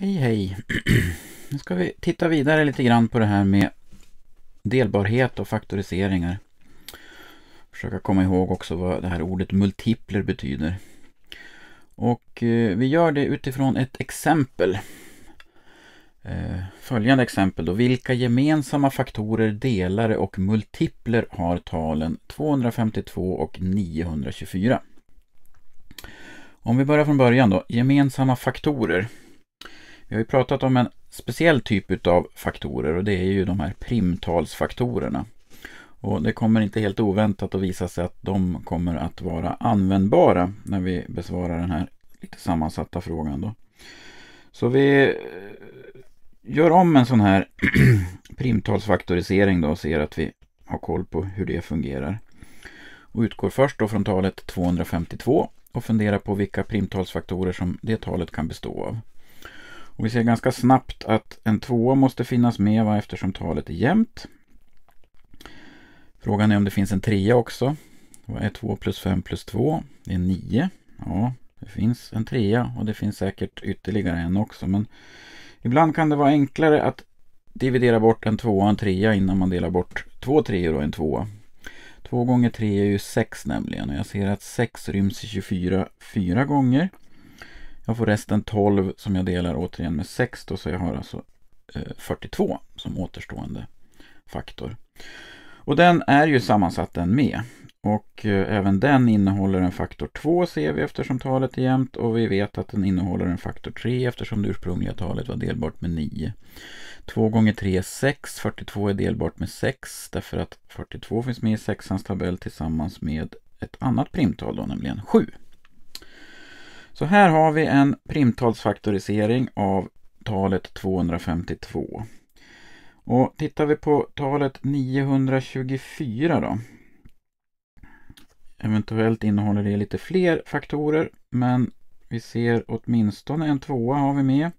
Hej hej! Nu ska vi titta vidare lite grann på det här med delbarhet och faktoriseringar. Försöka komma ihåg också vad det här ordet multipler betyder. Och eh, vi gör det utifrån ett exempel. Eh, följande exempel då. Vilka gemensamma faktorer, delare och multipler har talen 252 och 924? Om vi börjar från början då. Gemensamma faktorer. Vi har ju pratat om en speciell typ av faktorer och det är ju de här primtalsfaktorerna. Och Det kommer inte helt oväntat att visa sig att de kommer att vara användbara när vi besvarar den här lite sammansatta frågan. Då. Så vi eh, gör om en sån här primtalsfaktorisering då och ser att vi har koll på hur det fungerar. Och utgår först då från talet 252 och funderar på vilka primtalsfaktorer som det talet kan bestå av. Och vi ser ganska snabbt att en tvåa måste finnas med va, eftersom talet är jämnt. Frågan är om det finns en trea också. Vad är 2 plus 5 plus 2? Det är 9. Ja, det finns en trea och det finns säkert ytterligare en också. Men ibland kan det vara enklare att dividera bort en tvåa och en trea innan man delar bort två treor och en tvåa. Två gånger tre är ju sex nämligen och jag ser att sex ryms i 24 fyra gånger. Jag får resten 12 som jag delar återigen med 6 då, så jag har alltså 42 eh, som återstående faktor. Och den är ju sammansatt den med. Och eh, även den innehåller en faktor 2 ser vi eftersom talet är jämnt och vi vet att den innehåller en faktor 3 eftersom det ursprungliga talet var delbart med 9. 2 gånger 3 är 6, 42 är delbart med 6 därför att 42 finns med i sexans tabell tillsammans med ett annat primtal då, nämligen 7. Så här har vi en primtalsfaktorisering av talet 252. Och tittar vi på talet 924 då. Eventuellt innehåller det lite fler faktorer, men vi ser åtminstone en tvåa har vi med.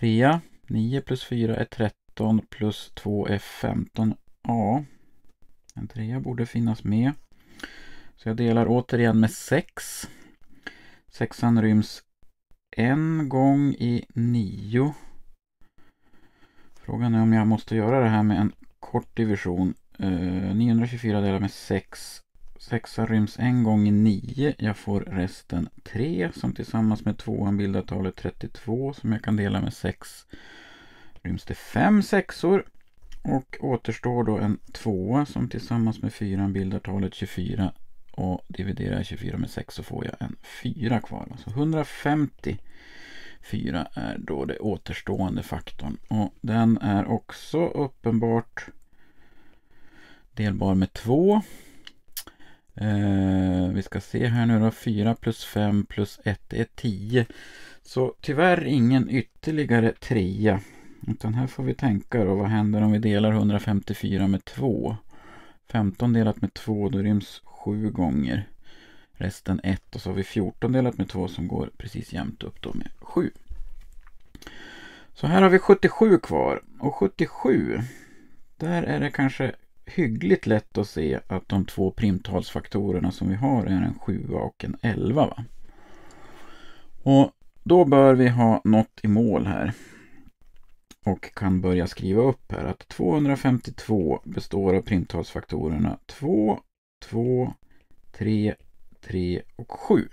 Trea, 9 plus 4 är 13 plus 2 är 15. Ja, en trea borde finnas med. Så jag delar återigen med 6. Sexan ryms en gång i nio. Frågan är om jag måste göra det här med en kort division. Eh, 924 delat med 6. Sexan ryms en gång i 9. Jag får resten 3 som tillsammans med tvåan bildar talet 32 som jag kan dela med 6. Ryms det 5 sexor. Och återstår då en tvåa som tillsammans med fyran bildar talet 24 och dividerar jag 24 med 6 så får jag en 4 kvar. Så alltså 154 är då det återstående faktorn. Och den är också uppenbart delbar med 2. Eh, vi ska se här nu då. 4 plus 5 plus 1 är 10. Så tyvärr ingen ytterligare 3. Utan här får vi tänka då. Vad händer om vi delar 154 med 2? 15 delat med 2, då ryms sju gånger. Resten ett och så har vi 14 delat med två som går precis jämnt upp då med 7. Så här har vi 77 kvar och 77 där är det kanske hyggligt lätt att se att de två primtalsfaktorerna som vi har är en 7 och en 11. Va? Och Då bör vi ha nått i mål här och kan börja skriva upp här att 252 består av primtalsfaktorerna 2 2, 3, 3 och 7.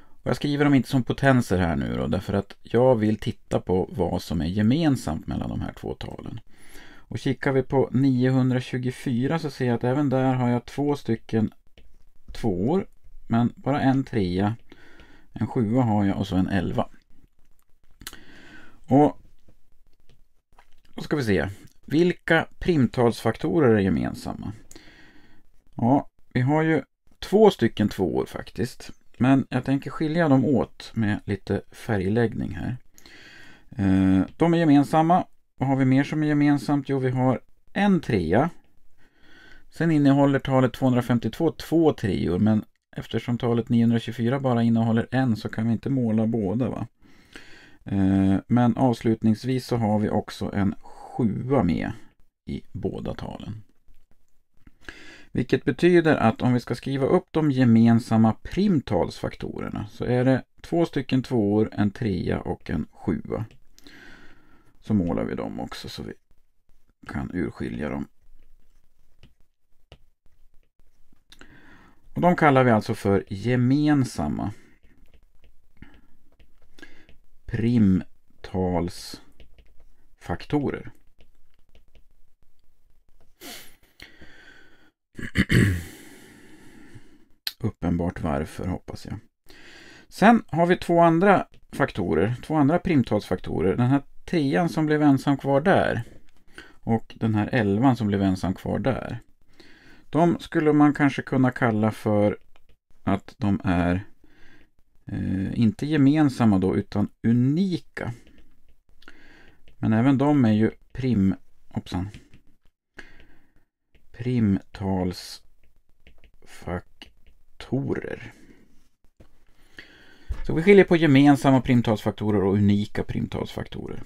Och jag skriver dem inte som potenser här nu då, därför att jag vill titta på vad som är gemensamt mellan de här två talen. Och kikar vi på 924 så ser jag att även där har jag två stycken tvåor, men bara en trea, en sjua har jag och så en elva. Och då ska vi se, vilka primtalsfaktorer är gemensamma? Ja, vi har ju två stycken tvåor faktiskt. Men jag tänker skilja dem åt med lite färgläggning här. Eh, de är gemensamma. Vad har vi mer som är gemensamt? Jo, vi har en trea. Sen innehåller talet 252 två treor, men eftersom talet 924 bara innehåller en så kan vi inte måla båda. va? Eh, men avslutningsvis så har vi också en sjua med i båda talen. Vilket betyder att om vi ska skriva upp de gemensamma primtalsfaktorerna så är det två stycken tvåor, en trea och en sjua. Så målar vi dem också så vi kan urskilja dem. Och De kallar vi alltså för gemensamma primtalsfaktorer. Uppenbart varför, hoppas jag. Sen har vi två andra faktorer, två andra primtalsfaktorer. Den här trean som blev ensam kvar där och den här elvan som blev ensam kvar där. De skulle man kanske kunna kalla för att de är eh, inte gemensamma då utan unika. Men även de är ju prim... Hoppsan primtalsfaktorer. Så vi skiljer på gemensamma primtalsfaktorer och unika primtalsfaktorer.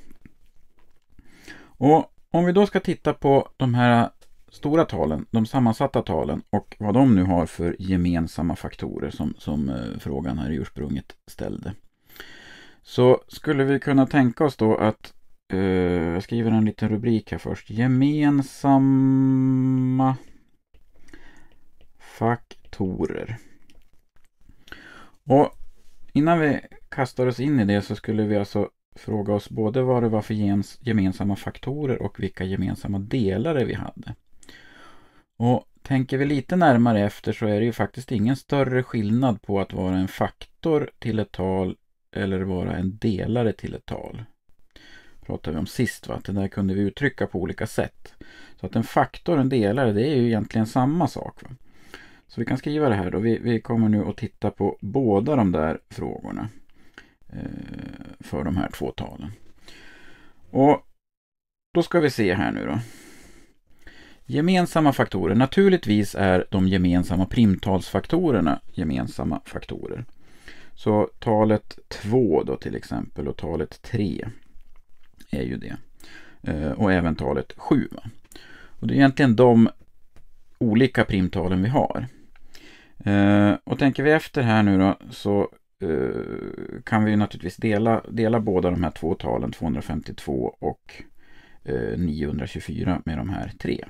Och Om vi då ska titta på de här stora talen, de sammansatta talen och vad de nu har för gemensamma faktorer som, som eh, frågan här i ursprunget ställde. Så skulle vi kunna tänka oss då att Eh, jag skriver en liten rubrik här först. Gemensamma faktorer. Och innan vi kastar oss in i det så skulle vi alltså fråga oss både vad det var för gemensamma faktorer och vilka gemensamma delare vi hade. Och tänker vi lite närmare efter så är det ju faktiskt ingen större skillnad på att vara en faktor till ett tal eller vara en delare till ett tal pratade vi om sist, va? att det där kunde vi uttrycka på olika sätt. Så att en faktor, en delare, det är ju egentligen samma sak. Va? Så vi kan skriva det här då. Vi, vi kommer nu att titta på båda de där frågorna eh, för de här två talen. Och Då ska vi se här nu då. Gemensamma faktorer. Naturligtvis är de gemensamma primtalsfaktorerna gemensamma faktorer. Så talet 2 då till exempel och talet 3 är ju det. Eh, och även talet 7. Och det är egentligen de olika primtalen vi har. Eh, och tänker vi efter här nu då så eh, kan vi naturligtvis dela, dela båda de här två talen, 252 och 924 med de här tre.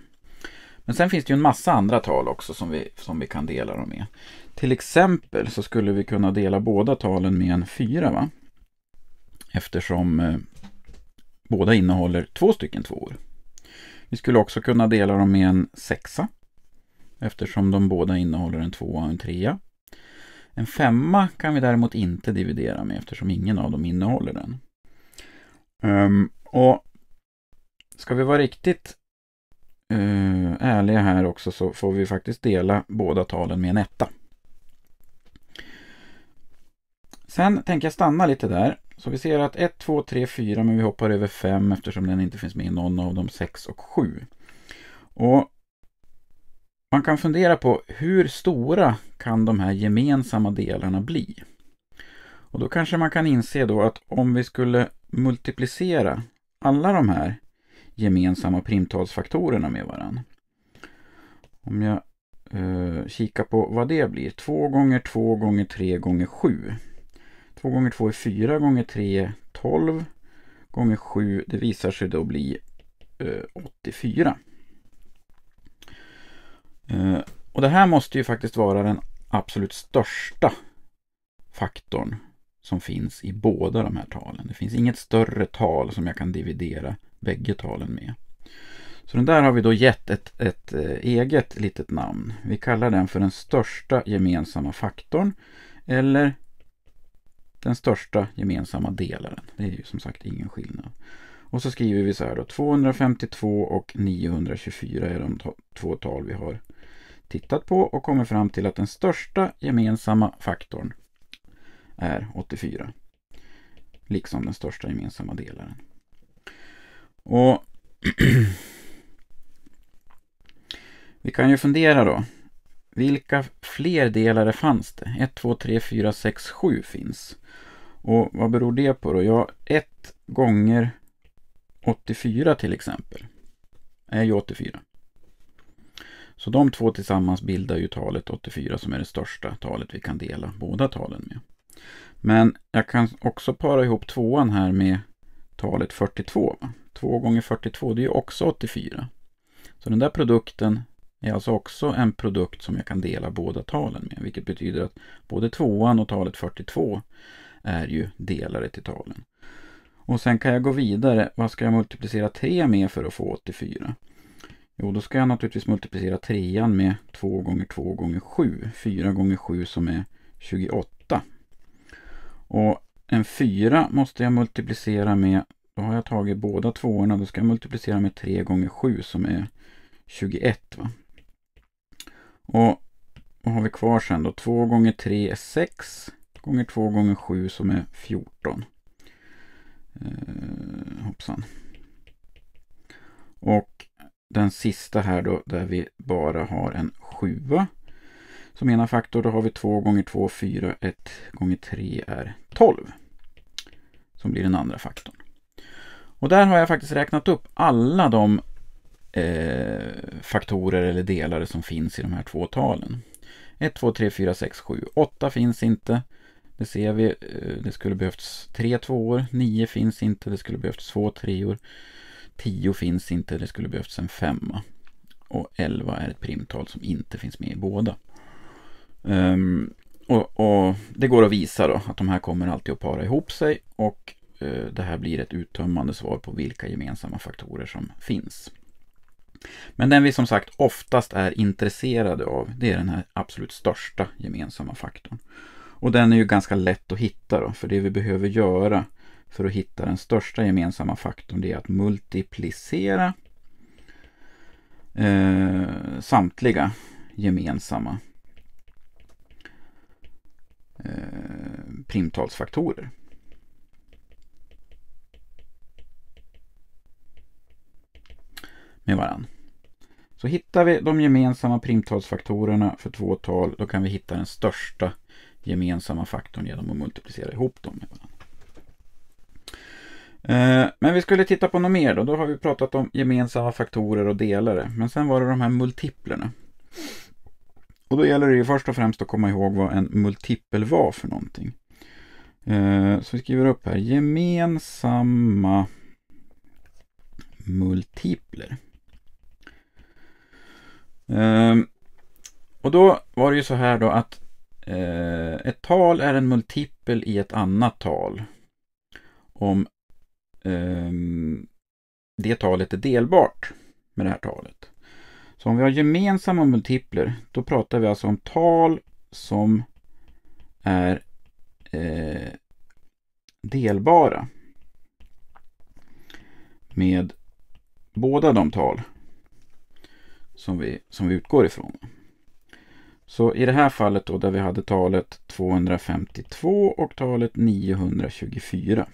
Men sen finns det ju en massa andra tal också som vi, som vi kan dela dem med. Till exempel så skulle vi kunna dela båda talen med en 4. Va? Eftersom Båda innehåller två stycken tvåor. Vi skulle också kunna dela dem med en sexa eftersom de båda innehåller en tvåa och en trea. En femma kan vi däremot inte dividera med eftersom ingen av dem innehåller den. Um, och Ska vi vara riktigt uh, ärliga här också så får vi faktiskt dela båda talen med en etta. Sen tänker jag stanna lite där. Så vi ser att 1, 2, 3, 4 men vi hoppar över 5 eftersom den inte finns med i någon av de 6 och 7. Och man kan fundera på hur stora kan de här gemensamma delarna bli? Och då kanske man kan inse då att om vi skulle multiplicera alla de här gemensamma primtalsfaktorerna med varandra. Om jag eh, kikar på vad det blir. 2 gånger 2 gånger 3 gånger 7. 2 gånger 2 är 4 gånger 3 är 12 gånger 7 det visar sig då bli 84. Eh, eh, och det här måste ju faktiskt vara den absolut största faktorn som finns i båda de här talen. Det finns inget större tal som jag kan dividera bägge talen med. Så den där har vi då gett ett, ett eh, eget litet namn. Vi kallar den för den största gemensamma faktorn eller den största gemensamma delaren. Det är ju som sagt ingen skillnad. Och så skriver vi så här då, 252 och 924 är de två tal vi har tittat på och kommer fram till att den största gemensamma faktorn är 84. Liksom den största gemensamma delaren. Och Vi kan ju fundera då vilka fler delare fanns det? 1, 2, 3, 4, 6, 7 finns. Och vad beror det på då? Ja, 1 gånger 84 till exempel är ju 84. Så de två tillsammans bildar ju talet 84 som är det största talet vi kan dela båda talen med. Men jag kan också para ihop tvåan här med talet 42. 2 gånger 42 det är ju också 84. Så den där produkten är alltså också en produkt som jag kan dela båda talen med. Vilket betyder att både tvåan och talet 42 är ju delare till talen. Och sen kan jag gå vidare. Vad ska jag multiplicera 3 med för att få 84? Jo, då ska jag naturligtvis multiplicera trean med 2 gånger 2 gånger 7. 4 gånger 7 som är 28. Och en 4 måste jag multiplicera med, då har jag tagit båda tvåorna, då ska jag multiplicera med 3 gånger 7 som är 21. Va? Och vad har vi kvar sen då? 2 gånger 3 är 6. Gånger 2 gånger 7 som är 14. Eh, hoppsan. Och den sista här då där vi bara har en 7. Som ena faktor då har vi 2 gånger 2 4. 1 gånger 3 är 12. Som blir den andra faktorn. Och där har jag faktiskt räknat upp alla de eh, faktorer eller delar som finns i de här två talen. 1, 2, 3, 4, 6, 7, 8 finns inte. Det ser vi. Eh, det skulle behövts 3 tvåor. 9 finns inte. Det skulle behövts 2 treor. 10 finns inte. Det skulle behövts en femma. Och 11 är ett primtal som inte finns med i båda. Um, och, och, Det går att visa då att de här kommer alltid att para ihop sig och uh, det här blir ett uttömmande svar på vilka gemensamma faktorer som finns. Men den vi som sagt oftast är intresserade av, det är den här absolut största gemensamma faktorn. Och den är ju ganska lätt att hitta då, för det vi behöver göra för att hitta den största gemensamma faktorn, det är att multiplicera eh, samtliga gemensamma eh, primtalsfaktorer. med varann. Så hittar vi de gemensamma primtalsfaktorerna för två tal, då kan vi hitta den största gemensamma faktorn genom att multiplicera ihop dem med varandra. Eh, men vi skulle titta på något mer då. Då har vi pratat om gemensamma faktorer och delare. Men sen var det de här multiplerna. Och då gäller det ju först och främst att komma ihåg vad en multipel var för någonting. Eh, så vi skriver upp här, gemensamma multipler. Ehm, och då var det ju så här då att eh, ett tal är en multipel i ett annat tal. Om eh, det talet är delbart med det här talet. Så om vi har gemensamma multipler, då pratar vi alltså om tal som är eh, delbara med båda de tal som vi, som vi utgår ifrån. Så i det här fallet då där vi hade talet 252 och talet 924.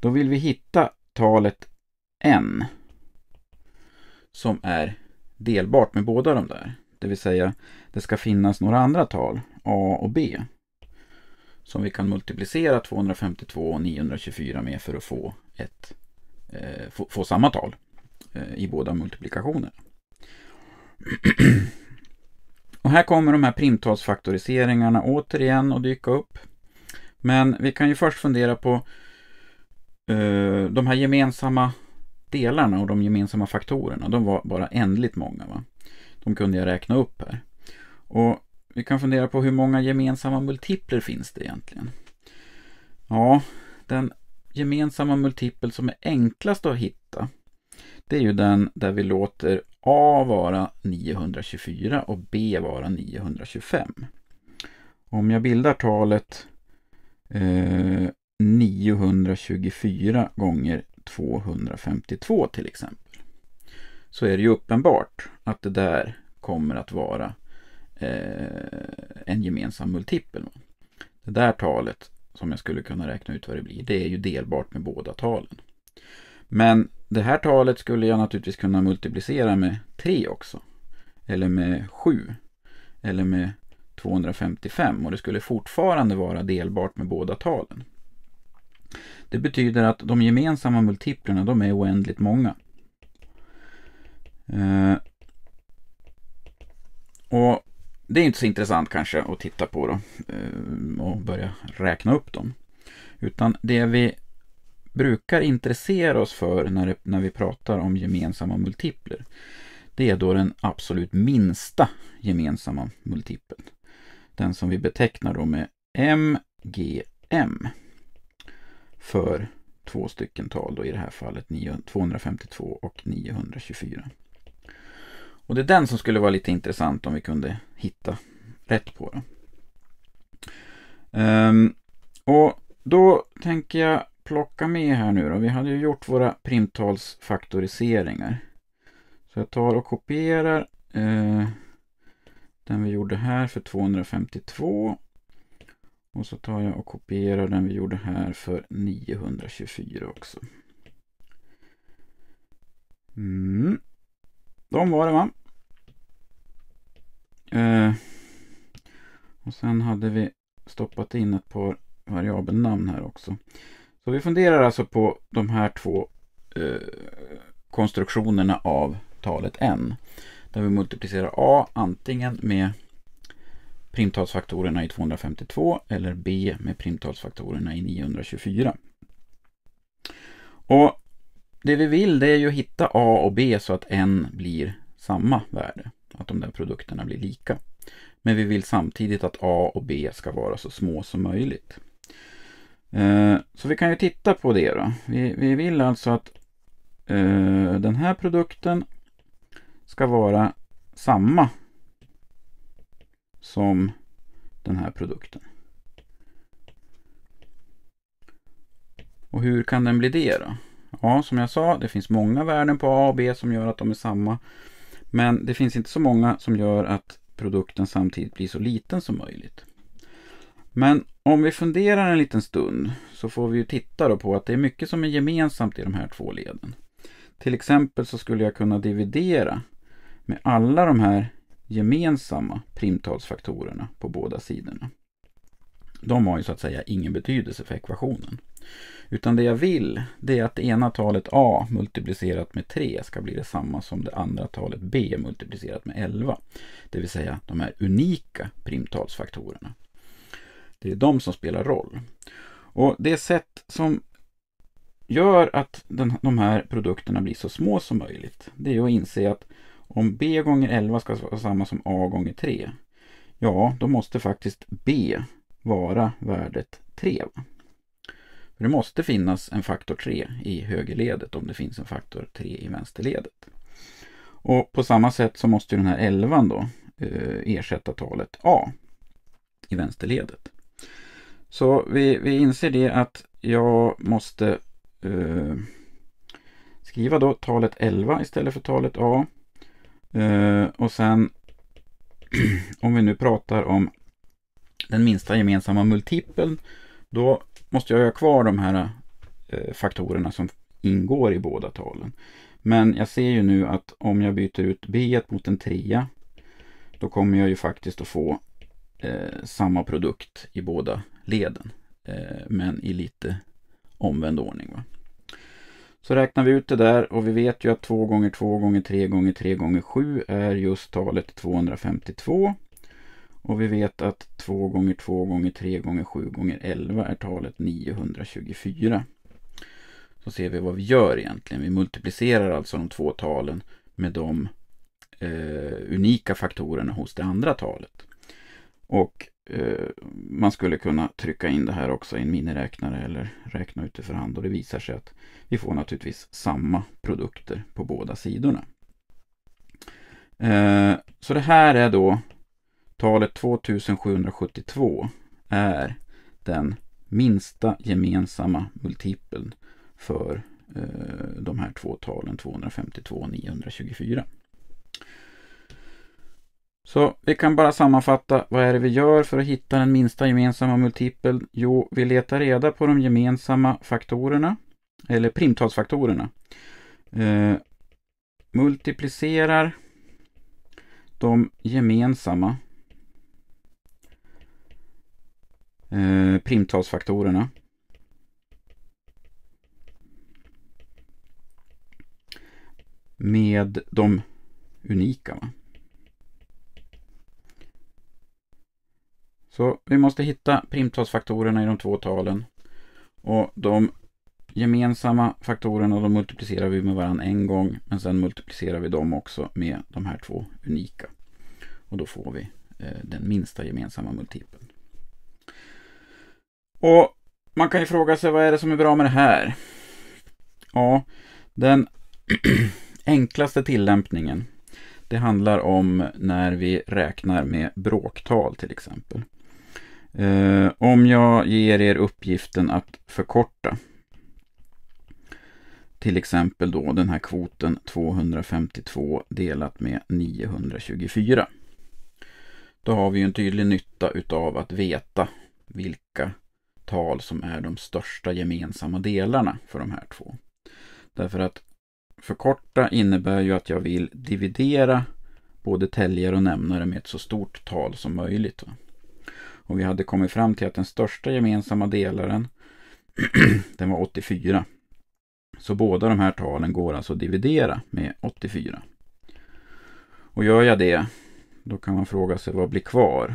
Då vill vi hitta talet n som är delbart med båda de där. Det vill säga, det ska finnas några andra tal, a och b, som vi kan multiplicera 252 och 924 med för att få, ett, eh, få, få, samma tal eh, i båda multiplikationerna och här kommer de här primtalsfaktoriseringarna återigen att dyka upp. Men vi kan ju först fundera på uh, de här gemensamma delarna och de gemensamma faktorerna. De var bara ändligt många. Va? De kunde jag räkna upp här. Och vi kan fundera på hur många gemensamma multipler finns det egentligen? Ja, den gemensamma multipel som är enklast att hitta det är ju den där vi låter A vara 924 och B vara 925. Om jag bildar talet eh, 924 gånger 252 till exempel. Så är det ju uppenbart att det där kommer att vara eh, en gemensam multipel. Det där talet som jag skulle kunna räkna ut vad det blir, det är ju delbart med båda talen. Men det här talet skulle jag naturligtvis kunna multiplicera med 3 också. Eller med 7. Eller med 255 och det skulle fortfarande vara delbart med båda talen. Det betyder att de gemensamma multiplerna de är oändligt många. Eh, och Det är inte så intressant kanske att titta på då eh, och börja räkna upp dem. Utan det vi brukar intressera oss för när, det, när vi pratar om gemensamma multipler, det är då den absolut minsta gemensamma multipeln. Den som vi betecknar då med MGM för två stycken tal, då i det här fallet 252 och 924. Och det är den som skulle vara lite intressant om vi kunde hitta rätt på. Då. Um, ehm, och då tänker jag plocka med här nu då. Vi hade ju gjort våra primtalsfaktoriseringar. Så jag tar och kopierar eh, den vi gjorde här för 252. Och så tar jag och kopierar den vi gjorde här för 924 också. Mm. De var det va? Eh, och sen hade vi stoppat in ett par variabelnamn här också. Så vi funderar alltså på de här två eh, konstruktionerna av talet n. Där vi multiplicerar a antingen med primtalsfaktorerna i 252 eller b med primtalsfaktorerna i 924. Och Det vi vill det är ju att hitta a och b så att n blir samma värde. Att de där produkterna blir lika. Men vi vill samtidigt att a och b ska vara så små som möjligt. Eh, så vi kan ju titta på det då. Vi, vi vill alltså att eh, den här produkten ska vara samma som den här produkten. Och hur kan den bli det då? Ja, som jag sa, det finns många värden på A och B som gör att de är samma. Men det finns inte så många som gör att produkten samtidigt blir så liten som möjligt. Men om vi funderar en liten stund så får vi ju titta då på att det är mycket som är gemensamt i de här två leden. Till exempel så skulle jag kunna dividera med alla de här gemensamma primtalsfaktorerna på båda sidorna. De har ju så att säga ingen betydelse för ekvationen. Utan det jag vill, det är att det ena talet a multiplicerat med 3 ska bli detsamma som det andra talet b multiplicerat med 11. Det vill säga de här unika primtalsfaktorerna. Det är de som spelar roll. Och det sätt som gör att den, de här produkterna blir så små som möjligt, det är att inse att om B gånger 11 ska vara samma som A gånger 3, ja, då måste faktiskt B vara värdet 3. För det måste finnas en faktor 3 i högerledet om det finns en faktor 3 i vänsterledet. Och på samma sätt så måste den här 11 då eh, ersätta talet A i vänsterledet. Så vi, vi inser det att jag måste eh, skriva då talet 11 istället för talet A. Eh, och sen om vi nu pratar om den minsta gemensamma multipeln då måste jag ha kvar de här eh, faktorerna som ingår i båda talen. Men jag ser ju nu att om jag byter ut b mot en trea då kommer jag ju faktiskt att få eh, samma produkt i båda leden. Eh, men i lite omvänd ordning. Va? Så räknar vi ut det där och vi vet ju att 2 gånger 2 gånger 3 gånger 3 gånger 7 är just talet 252. Och vi vet att 2 gånger 2 gånger 3 gånger 7 gånger 11 är talet 924. Så ser vi vad vi gör egentligen. Vi multiplicerar alltså de två talen med de eh, unika faktorerna hos det andra talet. Och Eh, man skulle kunna trycka in det här också i en miniräknare eller räkna ut det för hand och det visar sig att vi får naturligtvis samma produkter på båda sidorna. Eh, så det här är då talet 2772 är den minsta gemensamma multipeln för eh, de här två talen 252 och 924. Så vi kan bara sammanfatta, vad är det vi gör för att hitta den minsta gemensamma multipeln? Jo, vi letar reda på de gemensamma faktorerna, eller primtalsfaktorerna. Eh, multiplicerar de gemensamma eh, primtalsfaktorerna. med de unika. Va? Så vi måste hitta primtalsfaktorerna i de två talen. Och de gemensamma faktorerna de multiplicerar vi med varandra en gång. Men sen multiplicerar vi dem också med de här två unika. Och då får vi eh, den minsta gemensamma multipeln. Och man kan ju fråga sig vad är det som är bra med det här? Ja, den enklaste tillämpningen det handlar om när vi räknar med bråktal till exempel. Eh, om jag ger er uppgiften att förkorta till exempel då den här kvoten 252 delat med 924. Då har vi en tydlig nytta utav att veta vilka tal som är de största gemensamma delarna för de här två. Därför att förkorta innebär ju att jag vill dividera både täljare och nämnare med ett så stort tal som möjligt och vi hade kommit fram till att den största gemensamma delaren, den var 84. Så båda de här talen går alltså att dividera med 84. Och gör jag det, då kan man fråga sig vad blir kvar?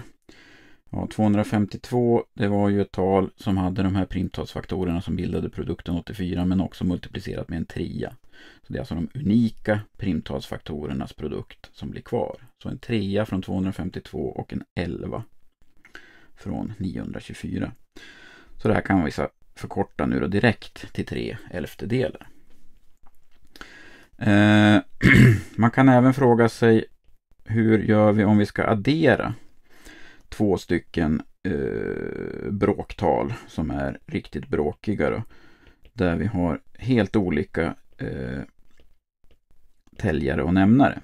Ja, 252, det var ju ett tal som hade de här primtalsfaktorerna som bildade produkten 84, men också multiplicerat med en trea. Så Det är alltså de unika primtalsfaktorernas produkt som blir kvar. Så en trea från 252 och en 11 från 924. Så det här kan vi förkorta nu då direkt till tre elftedelar. Eh, man kan även fråga sig hur gör vi om vi ska addera två stycken eh, bråktal som är riktigt bråkiga. Då, där vi har helt olika eh, täljare och nämnare.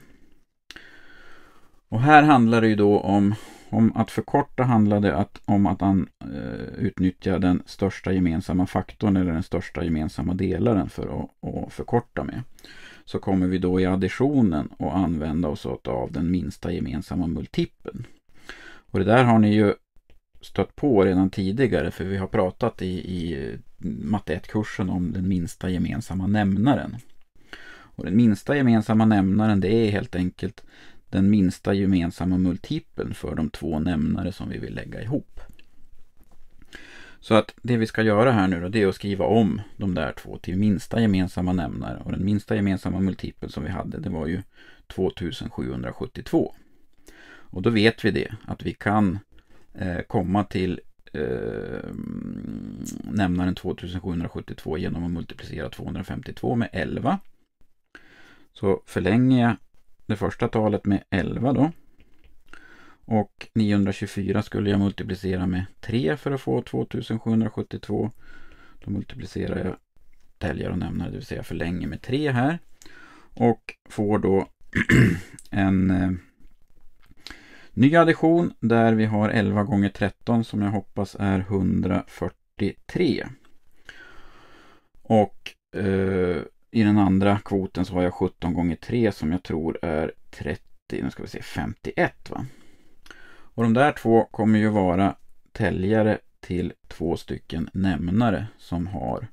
Och här handlar det ju då om om att förkorta handlade att, om att an, eh, utnyttja den största gemensamma faktorn eller den största gemensamma delaren för att, att förkorta med. Så kommer vi då i additionen att använda oss av den minsta gemensamma multipeln. Och det där har ni ju stött på redan tidigare för vi har pratat i, i eh, matte 1-kursen om den minsta gemensamma nämnaren. Och den minsta gemensamma nämnaren det är helt enkelt den minsta gemensamma multipeln för de två nämnare som vi vill lägga ihop. Så att det vi ska göra här nu då, det är att skriva om de där två till minsta gemensamma nämnare. Och den minsta gemensamma multipeln som vi hade, det var ju 2772. Och då vet vi det, att vi kan eh, komma till eh, nämnaren 2772 genom att multiplicera 252 med 11. Så förlänger jag det första talet med 11 då. Och 924 skulle jag multiplicera med 3 för att få 2772. Då multiplicerar jag täljare och nämnare, det vill säga förlänger med 3 här. Och får då en eh, ny addition där vi har 11 gånger 13 som jag hoppas är 143. Och eh, i den andra kvoten så har jag 17 gånger 3 som jag tror är 30, nu ska vi se, 51 va. Och de där två kommer ju vara täljare till två stycken nämnare som har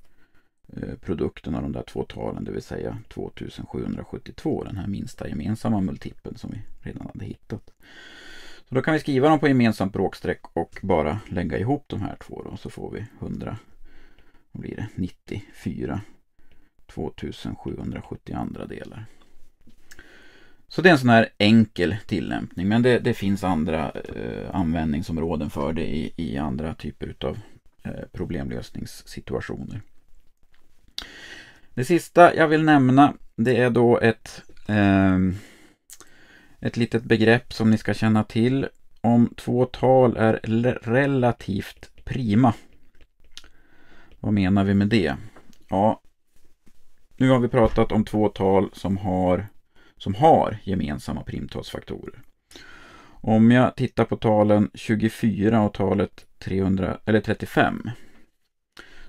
eh, produkten av de där två talen, det vill säga 2772, den här minsta gemensamma multipeln som vi redan hade hittat. Så då kan vi skriva dem på gemensamt bråkstreck och bara lägga ihop de här två då, så får vi 100, då blir det 94 2772 delar. Så det är en sån här enkel tillämpning men det, det finns andra eh, användningsområden för det i, i andra typer utav eh, problemlösningssituationer. Det sista jag vill nämna det är då ett, eh, ett litet begrepp som ni ska känna till. Om två tal är relativt prima. Vad menar vi med det? Ja, nu har vi pratat om två tal som har, som har gemensamma primtalsfaktorer. Om jag tittar på talen 24 och talet 300, eller 35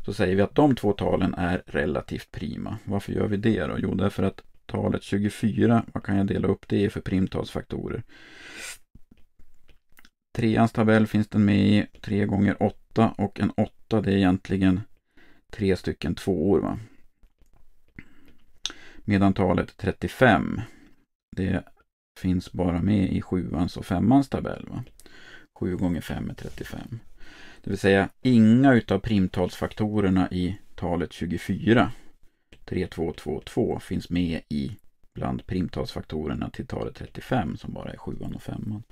så säger vi att de två talen är relativt prima. Varför gör vi det då? Jo, därför att talet 24, vad kan jag dela upp det i för primtalsfaktorer? Treans tabell finns den med i, 3 gånger 8 och en 8 det är egentligen tre stycken tvåor. Va? Medan talet 35, det finns bara med i sjuans och femmans tabell. Va? 7 gånger 5 är 35. Det vill säga inga utav primtalsfaktorerna i talet 24, 3, 2, 2, 2, finns med i bland primtalsfaktorerna till talet 35 som bara är 7 och 5.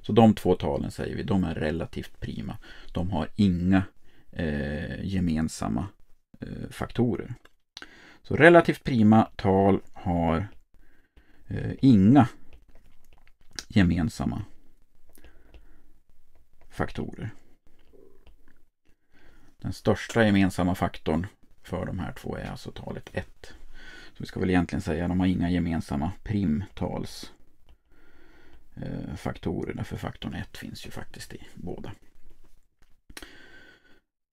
Så de två talen säger vi, de är relativt prima. De har inga eh, gemensamma eh, faktorer. Så relativt prima tal har eh, inga gemensamma faktorer. Den största gemensamma faktorn för de här två är alltså talet 1. Så vi ska väl egentligen säga att de har inga gemensamma primtalsfaktorer. Eh, därför faktorn 1 finns ju faktiskt i båda.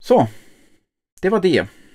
Så, det var det.